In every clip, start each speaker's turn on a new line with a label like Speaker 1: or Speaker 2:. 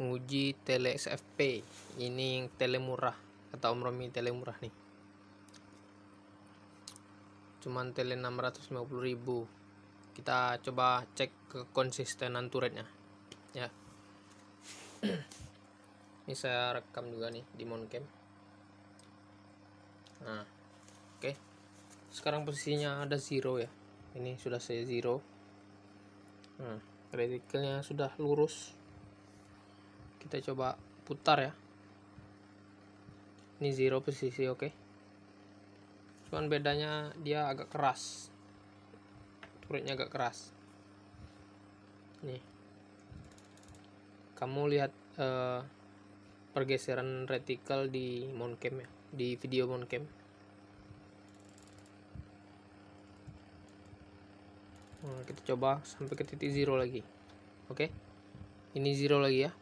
Speaker 1: uji tele SFP ini tele murah kata Om Romi tele murah nih cuman tele 650.000 kita coba cek ke konsistenan turretnya ya ini saya rekam juga nih di mountcam nah oke okay. sekarang posisinya ada zero ya ini sudah saya zero nah hmm, kritikalnya sudah lurus kita coba putar ya ini zero posisi oke okay. cuman bedanya dia agak keras turretnya agak keras nih kamu lihat uh, pergeseran retikel di cam ya di video mountcam nah, kita coba sampai ke titik zero lagi oke okay. ini zero lagi ya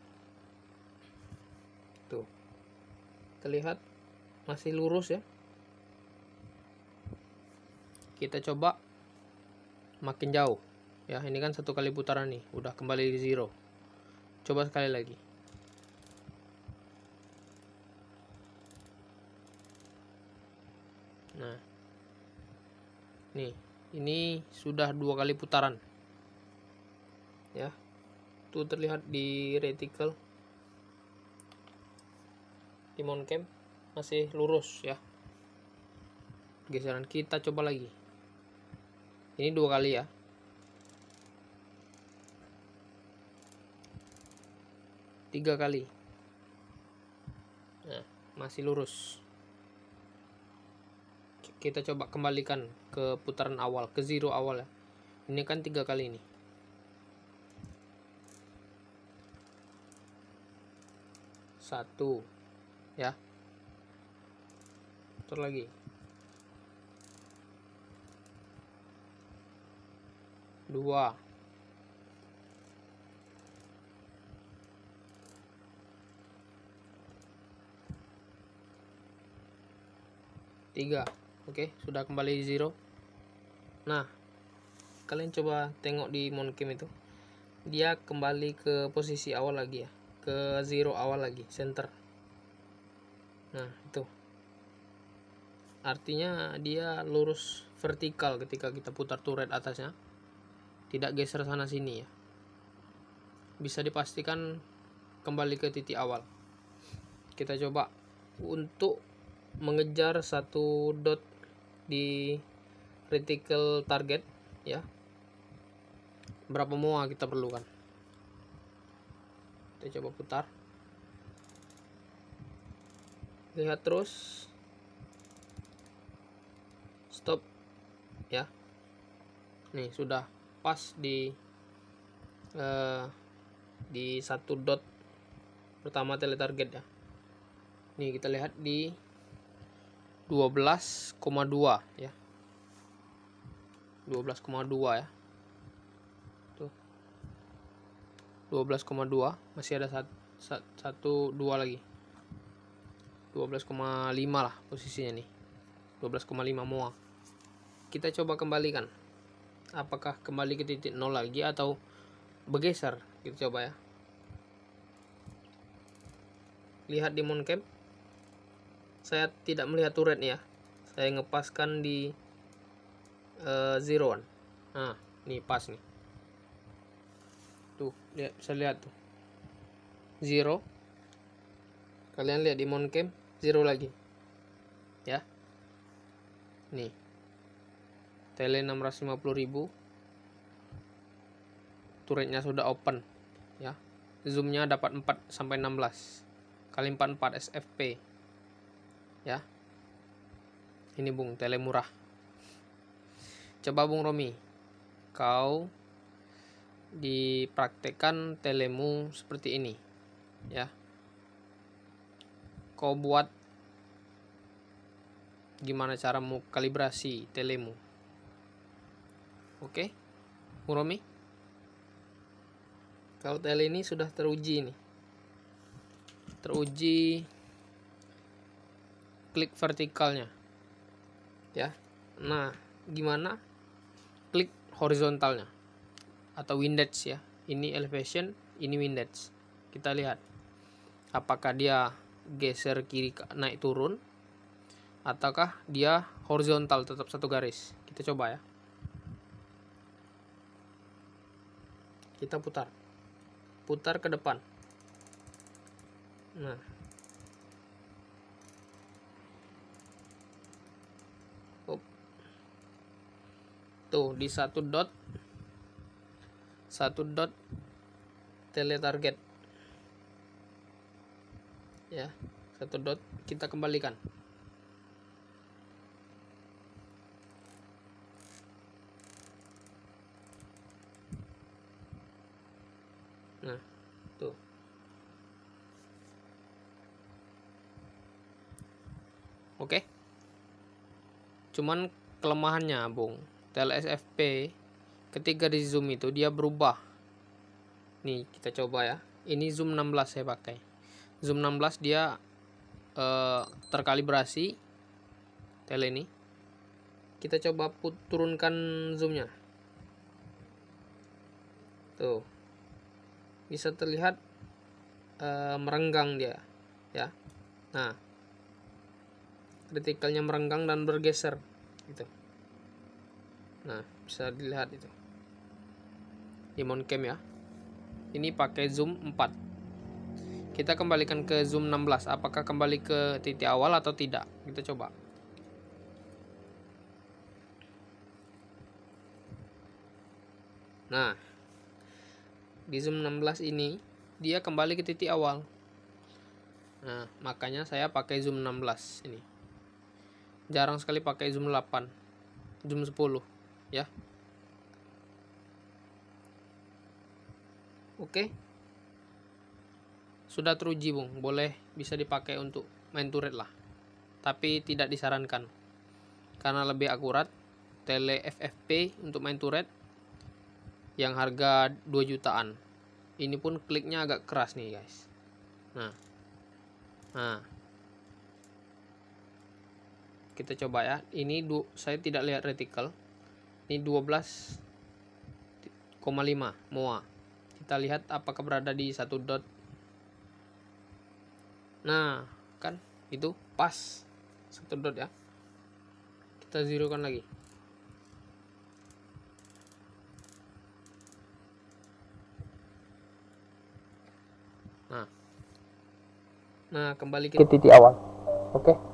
Speaker 1: terlihat masih lurus ya kita coba makin jauh ya ini kan satu kali putaran nih udah kembali di zero coba sekali lagi nah nih ini sudah dua kali putaran ya itu terlihat di reticle di camp masih lurus ya geseran kita coba lagi ini dua kali ya tiga kali nah masih lurus kita coba kembalikan ke putaran awal ke zero awal ya ini kan tiga kali ini satu ya putar lagi dua tiga oke sudah kembali di zero nah kalian coba tengok di monkim itu dia kembali ke posisi awal lagi ya ke zero awal lagi center nah itu artinya dia lurus vertikal ketika kita putar turret atasnya tidak geser sana sini ya bisa dipastikan kembali ke titik awal kita coba untuk mengejar satu dot di critical target ya berapa moa kita perlukan kita coba putar lihat terus stop ya nih sudah pas di eh, di satu dot pertama tele target ya nih kita lihat di 12,2 ya 12,2 ya tuh 12,2 masih ada satu, satu dua lagi 12,5 lah posisinya nih 12,5 moa kita coba kembalikan apakah kembali ke titik nol lagi atau bergeser kita coba ya lihat di mooncam saya tidak melihat turret ya saya ngepaskan di uh, zero nah nih pas nih tuh lihat bisa lihat tuh zero kalian lihat di mooncam zero lagi ya nih tele 650.000 turretnya sudah open ya zoomnya dapat 4 sampai 16 kali 44 SFP ya ini bung tele murah coba bung Romi kau dipraktekkan telemu seperti ini ya kau buat gimana cara mau kalibrasi telemu. Oke, Muromi. Kalau tele ini sudah teruji nih. Teruji klik vertikalnya. Ya. Nah, gimana klik horizontalnya atau windage ya. Ini elevation, ini windage. Kita lihat apakah dia geser kiri naik turun ataukah dia horizontal tetap satu garis kita coba ya kita putar putar ke depan nah tuh di satu dot satu dot tele target ya satu dot kita kembalikan nah tuh oke okay. cuman kelemahannya bung TLSFP ketika di zoom itu dia berubah nih kita coba ya ini zoom 16 saya pakai zoom 16 dia eh, terkalibrasi tele ini kita coba put, turunkan zoomnya tuh bisa terlihat e, merenggang dia ya nah kritikalnya merenggang dan bergeser gitu nah bisa dilihat itu di mount cam ya ini pakai zoom 4 kita kembalikan ke zoom 16 apakah kembali ke titik awal atau tidak kita coba nah di zoom 16 ini dia kembali ke titik awal nah makanya saya pakai zoom 16 ini jarang sekali pakai zoom 8 zoom 10 ya oke sudah teruji bung boleh bisa dipakai untuk main turret lah tapi tidak disarankan karena lebih akurat tele FFP untuk main turret yang harga 2 jutaan ini pun kliknya agak keras nih guys nah nah kita coba ya ini saya tidak lihat reticle ini 12,5 MOA kita lihat apakah berada di satu dot nah kan itu pas satu dot ya kita zero kan lagi Nah, nah kembali ke titik awal oke okay.